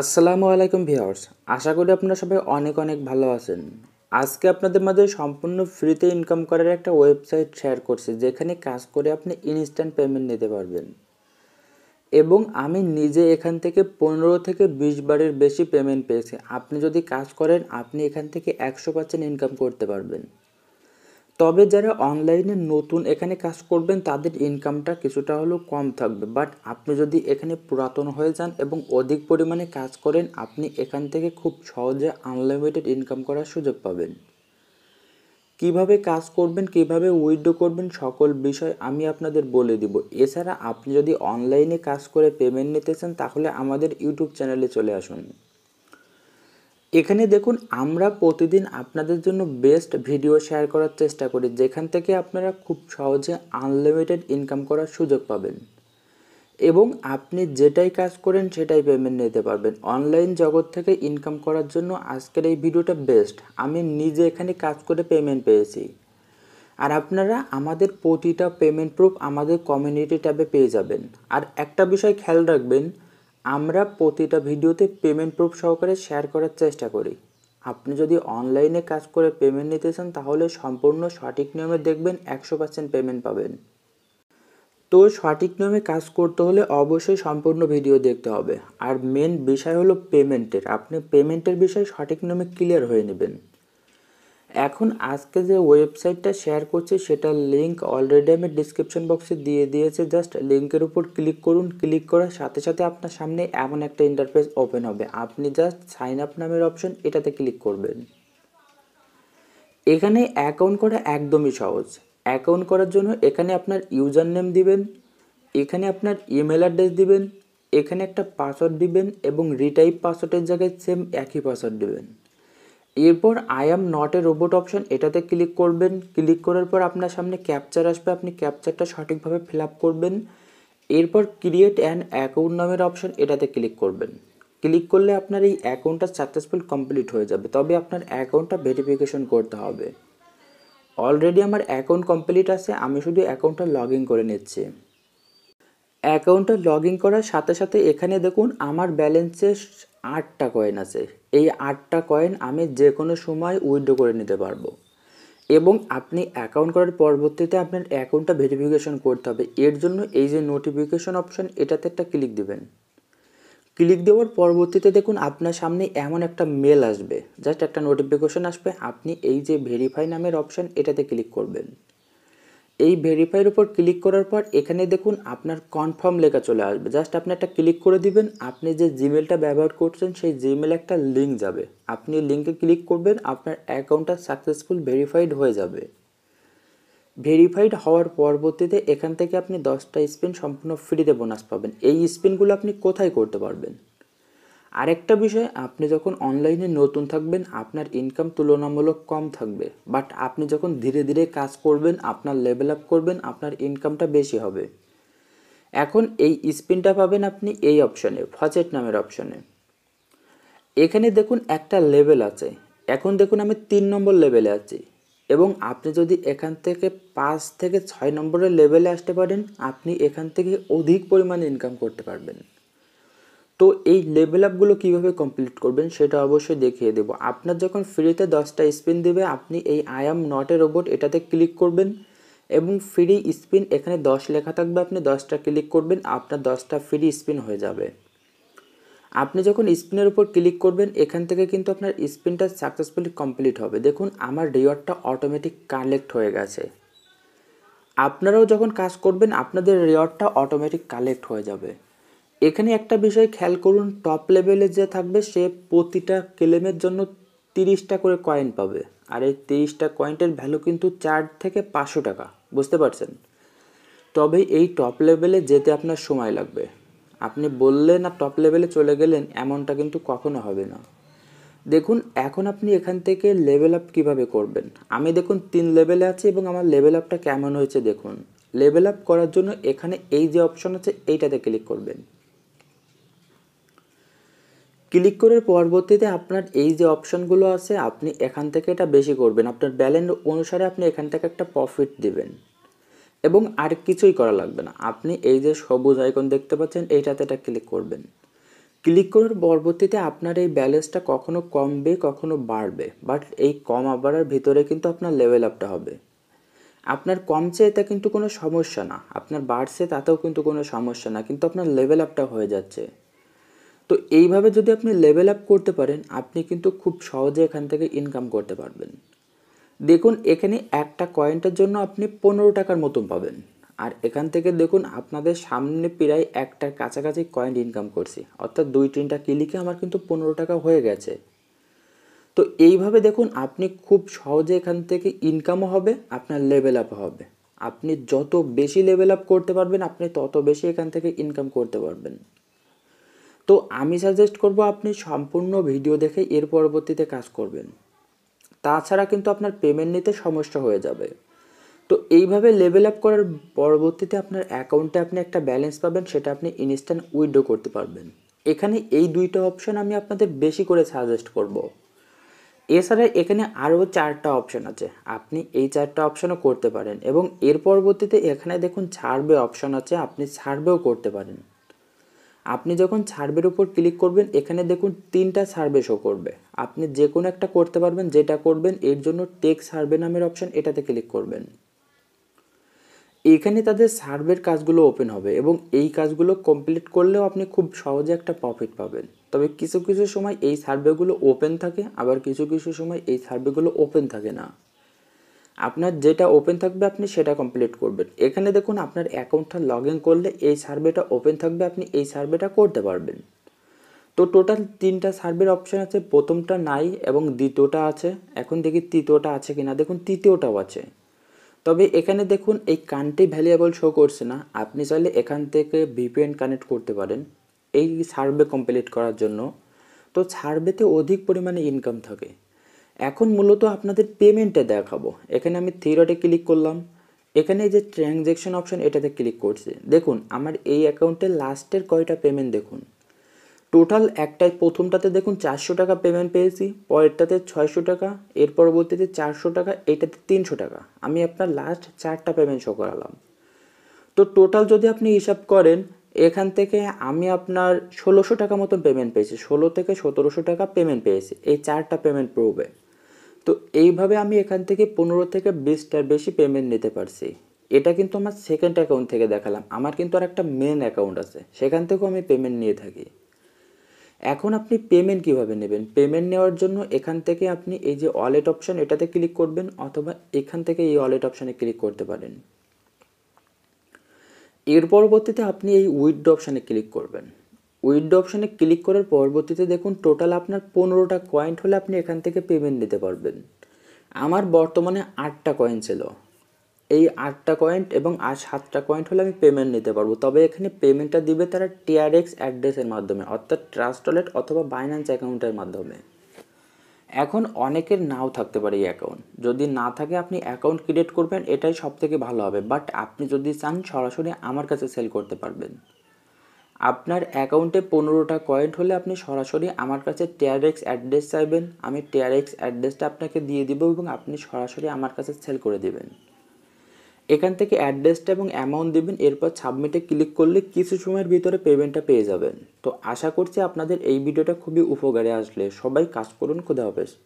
আসসালামু আলাইকুম ভিউয়ার্স আশা করি আপনারা সবাই অনেক অনেক ভালো আছেন আজকে আপনাদের মাঝে সম্পূর্ণ ফ্রিতে ইনকাম করার একটা ওয়েবসাইট শেয়ার করছি যেখানে কাজ করে আপনি ইনস্ট্যান্ট পেমেন্ট নিতে পারবেন এবং আমি নিজে এখান থেকে পনেরো থেকে বিশ বারের বেশি পেমেন্ট পেয়েছি আপনি যদি কাজ করেন আপনি এখান থেকে একশো পার্সেন্ট ইনকাম করতে পারবেন তবে যারা অনলাইনে নতুন এখানে কাজ করবেন তাদের ইনকামটা কিছুটা হলেও কম থাকবে বাট আপনি যদি এখানে পুরাতন হয়ে যান এবং অধিক পরিমাণে কাজ করেন আপনি এখান থেকে খুব সহজে আনলিমিটেড ইনকাম করার সুযোগ পাবেন কিভাবে কাজ করবেন কিভাবে উইডো করবেন সকল বিষয় আমি আপনাদের বলে দিব এছাড়া আপনি যদি অনলাইনে কাজ করে পেমেন্ট নিতে চান তাহলে আমাদের ইউটিউব চ্যানেলে চলে আসুন এখানে দেখুন আমরা প্রতিদিন আপনাদের জন্য বেস্ট ভিডিও শেয়ার করার চেষ্টা করি যেখান থেকে আপনারা খুব সহজে আনলিমিটেড ইনকাম করার সুযোগ পাবেন এবং আপনি যেটাই কাজ করেন সেটাই পেমেন্ট নিতে পারবেন অনলাইন জগৎ থেকে ইনকাম করার জন্য আজকের এই ভিডিওটা বেস্ট আমি নিজে এখানে কাজ করে পেমেন্ট পেয়েছি আর আপনারা আমাদের প্রতিটা পেমেন্ট প্রুফ আমাদের কমিউনিটি ট্যাবে পেয়ে যাবেন আর একটা বিষয় খেয়াল রাখবেন আমরা প্রতিটা ভিডিওতে পেমেন্ট প্রুফ সহকারে শেয়ার করার চেষ্টা করি আপনি যদি অনলাইনে কাজ করে পেমেন্ট নিতে চান তাহলে সম্পূর্ণ সঠিক নিয়মে দেখবেন একশো পার্সেন্ট পেমেন্ট পাবেন তো সঠিক নিয়মে কাজ করতে হলে অবশ্যই সম্পূর্ণ ভিডিও দেখতে হবে আর মেন বিষয় হলো পেমেন্টের আপনি পেমেন্টের বিষয়ে সঠিক নিয়মে ক্লিয়ার হয়ে নেবেন এখন আজকে যে ওয়েবসাইটটা শেয়ার করছি সেটার লিঙ্ক অলরেডি আমি ডিসক্রিপশন বক্সে দিয়ে দিয়েছে জাস্ট লিঙ্কের উপর ক্লিক করুন ক্লিক করার সাথে সাথে আপনার সামনে এমন একটা ইন্টারফেস ওপেন হবে আপনি জাস্ট সাইন আপ নামের অপশন এটাতে ক্লিক করবেন এখানে অ্যাকাউন্ট করা একদমই সহজ অ্যাকাউন্ট করার জন্য এখানে আপনার ইউজার নেম দিবেন এখানে আপনার ইমেল অ্যাড্রেস দিবেন এখানে একটা পাসওয়ার্ড দিবেন এবং রিটাইপ পাসওয়ার্ডের জায়গায় সেম একই পাসওয়ার্ড দিবেন এরপর I am not a robot option এটাতে ক্লিক করবেন ক্লিক করার পর আপনার সামনে ক্যাপচার আসবে আপনি ক্যাপচারটা সঠিকভাবে ফিল করবেন এরপর ক্রিয়েট অ্যান অ্যাকাউন্ট নামের অপশন এটাতে ক্লিক করবেন ক্লিক করলে আপনার এই অ্যাকাউন্টটা সাকসেসফুল কমপ্লিট হয়ে যাবে তবে আপনার অ্যাকাউন্টটা ভেরিফিকেশন করতে হবে অলরেডি আমার অ্যাকাউন্ট কমপ্লিট আছে আমি শুধু অ্যাকাউন্টটা লগ ইন করে নিচ্ছি অ্যাকাউন্টটা লগ ইন করার সাথে সাথে এখানে দেখুন আমার ব্যালেন্সে আটটা কয়েন আছে এই আটটা কয়েন আমি যে কোনো সময় উইথড্র করে নিতে পারবো এবং আপনি অ্যাকাউন্ট করার পরবর্তীতে আপনার অ্যাকাউন্টটা ভেরিফিকেশন করতে হবে এর জন্য এই যে নোটিফিকেশন অপশান এটাতে একটা ক্লিক দেবেন ক্লিক দেওয়ার পরবর্তীতে দেখুন আপনার সামনে এমন একটা মেল আসবে জাস্ট একটা নোটিফিকেশন আসবে আপনি এই যে ভেরিফাই নামের অপশান এটাতে ক্লিক করবেন এই ভেরিফাইয়ের উপর ক্লিক করার পর এখানে দেখুন আপনার কনফার্ম লেখা চলে আসবে জাস্ট আপনি একটা ক্লিক করে দিবেন আপনি যে জিমেলটা ব্যবহার করছেন সেই জিমেল একটা লিঙ্ক যাবে আপনি লিঙ্কে ক্লিক করবেন আপনার অ্যাকাউন্টটা সাকসেসফুল ভেরিফাইড হয়ে যাবে ভেরিফাইড হওয়ার পরবর্তীতে এখান থেকে আপনি দশটা স্পিন সম্পূর্ণ ফ্রিতে বোনাস পাবেন এই স্পিনগুলো আপনি কোথায় করতে পারবেন আরেকটা বিষয় আপনি যখন অনলাইনে নতুন থাকবেন আপনার ইনকাম তুলনামূলক কম থাকবে বাট আপনি যখন ধীরে ধীরে কাজ করবেন আপনার লেভেল আপ করবেন আপনার ইনকামটা বেশি হবে এখন এই স্পিনটা পাবেন আপনি এই অপশানে ফজেট নামের অপশানে এখানে দেখুন একটা লেভেল আছে এখন দেখুন আমি তিন নম্বর লেভেলে আছি এবং আপনি যদি এখান থেকে পাঁচ থেকে ছয় নম্বরের লেভেলে আসতে পারেন আপনি এখান থেকে অধিক পরিমাণে ইনকাম করতে পারবেন তো এই লেভেল আপগুলো কীভাবে কমপ্লিট করবেন সেটা অবশ্যই দেখিয়ে দেব আপনার যখন ফ্রিতে দশটা স্পিন দেবে আপনি এই আই অ্যাম নটের এ রোবট এটাতে ক্লিক করবেন এবং ফ্রি স্পিন এখানে দশ লেখা থাকবে আপনি দশটা ক্লিক করবেন আপনার দশটা ফ্রি স্পিন হয়ে যাবে আপনি যখন স্পিনের উপর ক্লিক করবেন এখান থেকে কিন্তু আপনার স্পিনটা সাকসেসফুলি কমপ্লিট হবে দেখুন আমার রিওয়ার্ডটা অটোমেটিক কালেক্ট হয়ে গেছে আপনারাও যখন কাজ করবেন আপনাদের রিওয়ার্ডটা অটোমেটিক কালেক্ট হয়ে যাবে এখানে একটা বিষয় খেয়াল করুন টপ লেভেলে যে থাকবে সে প্রতিটা ক্লেমের জন্য তিরিশটা করে কয়েন পাবে আর এই তিরিশটা কয়েনটার ভ্যালু কিন্তু চার থেকে পাঁচশো টাকা বুঝতে পারছেন তবে এই টপ লেভেলে যেতে আপনার সময় লাগবে আপনি বললেন আর টপ লেভেলে চলে গেলেন এমনটা কিন্তু কখনো হবে না দেখুন এখন আপনি এখান থেকে লেভেল আপ কীভাবে করবেন আমি দেখুন তিন লেভেলে আছি এবং আমার লেভেল আপটা কেমন হয়েছে দেখুন লেভেল আপ করার জন্য এখানে এই যে অপশন আছে এইটাতে ক্লিক করবেন ক্লিক করার পরবর্তীতে আপনার এই যে অপশানগুলো আছে আপনি এখান থেকে এটা বেশি করবেন আপনার ব্যালেন্স অনুসারে আপনি এখান থেকে একটা প্রফিট দিবেন এবং আর কিছুই করা লাগবে না আপনি এই যে সবুজ আইকন দেখতে পাচ্ছেন এইটাতে এটা ক্লিক করবেন ক্লিক করার পরবর্তীতে আপনার এই ব্যালেন্সটা কখনো কমবে কখনো বাড়বে বাট এই কম বাড়ার ভিতরে কিন্তু আপনার লেভেল আপটা হবে আপনার কমছে এটা কিন্তু কোনো সমস্যা না আপনার বাড়ছে তাতেও কিন্তু কোনো সমস্যা না কিন্তু আপনার লেভেল আপটা হয়ে যাচ্ছে তো এইভাবে যদি আপনি লেভেল আপ করতে পারেন আপনি কিন্তু খুব সহজে এখান থেকে ইনকাম করতে পারবেন দেখুন এখানে একটা কয়েনটার জন্য আপনি পনেরো টাকার মতন পাবেন আর এখান থেকে দেখুন আপনাদের সামনে প্রায় একটার কাছাকাছি কয়েন ইনকাম করছি অর্থাৎ দুই তিনটা ক্লিকে আমার কিন্তু পনেরো টাকা হয়ে গেছে তো এইভাবে দেখুন আপনি খুব সহজে এখান থেকে ইনকামও হবে আপনার লেভেল আপ হবে আপনি যত বেশি লেভেল আপ করতে পারবেন আপনি তত বেশি এখান থেকে ইনকাম করতে পারবেন তো আমি সাজেস্ট করব আপনি সম্পূর্ণ ভিডিও দেখে এর পরবর্তীতে কাজ করবেন তাছাড়া কিন্তু আপনার পেমেন্ট নিতে সমস্যা হয়ে যাবে তো এইভাবে লেভেল আপ করার পরবর্তীতে আপনার অ্যাকাউন্টে আপনি একটা ব্যালেন্স পাবেন সেটা আপনি ইনস্ট্যান্ট উইড্রো করতে পারবেন এখানে এই দুইটা অপশান আমি আপনাদের বেশি করে সাজেস্ট করব এছাড়া এখানে আরও চারটা অপশান আছে আপনি এই চারটা অপশনও করতে পারেন এবং এর পরবর্তীতে এখানে দেখুন ছাড়বে অপশান আছে আপনি ছাড়বেও করতে পারেন আপনি যখন সার্ভের উপর ক্লিক করবেন এখানে দেখুন তিনটা সার্ভে শো করবে আপনি যে কোনো একটা করতে পারবেন যেটা করবেন এর জন্য টেক সার্ভে নামের অপশন এটাতে ক্লিক করবেন এখানে তাদের সার্ভের কাজগুলো ওপেন হবে এবং এই কাজগুলো কমপ্লিট করলেও আপনি খুব সহজে একটা প্রফিট পাবেন তবে কিছু কিছু সময় এই সার্ভেগুলো ওপেন থাকে আবার কিছু কিছু সময় এই সার্ভেগুলো ওপেন থাকে না আপনার যেটা ওপেন থাকবে আপনি সেটা কমপ্লিট করবেন এখানে দেখুন আপনার অ্যাকাউন্টটা লগ ইন করলে এই সার্ভেটা ওপেন থাকবে আপনি এই সার্ভেটা করতে পারবেন তো টোটাল তিনটা সার্ভের অপশান আছে প্রথমটা নাই এবং দ্বিতীয়টা আছে এখন দেখি তৃতীয়টা আছে কিনা দেখুন তৃতীয়টাও আছে তবে এখানে দেখুন এই কান্ট্রি ভ্যালুয়েবল শো করছে না আপনি চাইলে এখান থেকে ভিপিএন কানেক্ট করতে পারেন এই সার্ভে কমপ্লিট করার জন্য তো সার্ভেতে অধিক পরিমাণে ইনকাম থাকে এখন মূলত আপনাদের পেমেন্টটা দেখাবো এখানে আমি থিরটে ক্লিক করলাম এখানে যে ট্রানজ্যাকশন অপশন এটাতে ক্লিক করছে দেখুন আমার এই অ্যাকাউন্টে লাস্টের কয়টা পেমেন্ট দেখুন টোটাল একটাই প্রথমটাতে দেখুন চারশো টাকা পেমেন্ট পেয়েছি পরেরটাতে ছয়শো টাকা এর পরবর্তীতে চারশো টাকা এটাতে তিনশো টাকা আমি আপনার লাস্ট চারটা পেমেন্ট শো করালাম তো টোটাল যদি আপনি হিসাব করেন এখান থেকে আমি আপনার ষোলোশো টাকা মতন পেমেন্ট পেয়েছি ষোলো থেকে সতেরোশো টাকা পেমেন্ট পেয়েছি এই চারটা পেমেন্ট প্রুভে তো এইভাবে আমি এখান থেকে পনেরো থেকে বিশটার বেশি পেমেন্ট নিতে পারছি এটা কিন্তু আমার সেকেন্ড অ্যাকাউন্ট থেকে দেখালাম আমার কিন্তু আর একটা মেন অ্যাকাউন্ট আছে সেখান থেকেও আমি পেমেন্ট নিয়ে থাকি এখন আপনি পেমেন্ট কিভাবে নেবেন পেমেন্ট নেওয়ার জন্য এখান থেকে আপনি এই যে ওয়ালেট অপশান এটাতে ক্লিক করবেন অথবা এখান থেকে এই ওয়ালেট অপশানে ক্লিক করতে পারেন এর পরবর্তীতে আপনি এই উইড অপশানে ক্লিক করবেন উইড অপশানে ক্লিক করার পরবর্তীতে দেখুন টোটাল আপনার পনেরোটা কয়েন হলে আপনি এখান থেকে পেমেন্ট নিতে পারবেন আমার বর্তমানে আটটা কয়েন ছিল এই আটটা কয়েন্ট এবং আর সাতটা কয়েন্ট হলে আমি পেমেন্ট নিতে পারবো তবে এখানে পেমেন্টটা দিবে তারা টিআরএক্স অ্যাড্রেসের মাধ্যমে অর্থাৎ ট্রাস্ট ওয়ালেট অথবা বাইন্যান্স অ্যাকাউন্টের মাধ্যমে এখন অনেকের নাও থাকতে পারে এই অ্যাকাউন্ট যদি না থাকে আপনি অ্যাকাউন্ট ক্রিয়েট করবেন এটাই সব থেকে ভালো হবে বাট আপনি যদি চান সরাসরি আমার কাছে সেল করতে পারবেন আপনার অ্যাকাউন্টে পনেরোটা কয়েন্ট হলে আপনি সরাসরি আমার কাছে টিয়ারএক্স অ্যাড্রেস চাইবেন আমি টিয়ারএক্স অ্যাড্রেসটা আপনাকে দিয়ে দিব এবং আপনি সরাসরি আমার কাছে সেল করে দেবেন এখান থেকে অ্যাড্রেসটা এবং অ্যামাউন্ট দেবেন এরপর সাবমিটে ক্লিক করলে কিছু সময়ের ভিতরে পেমেন্টটা পেয়ে যাবেন তো আশা করছি আপনাদের এই ভিডিওটা খুবই উপকারে আসলে সবাই কাজ করুন খুদা হাফেজ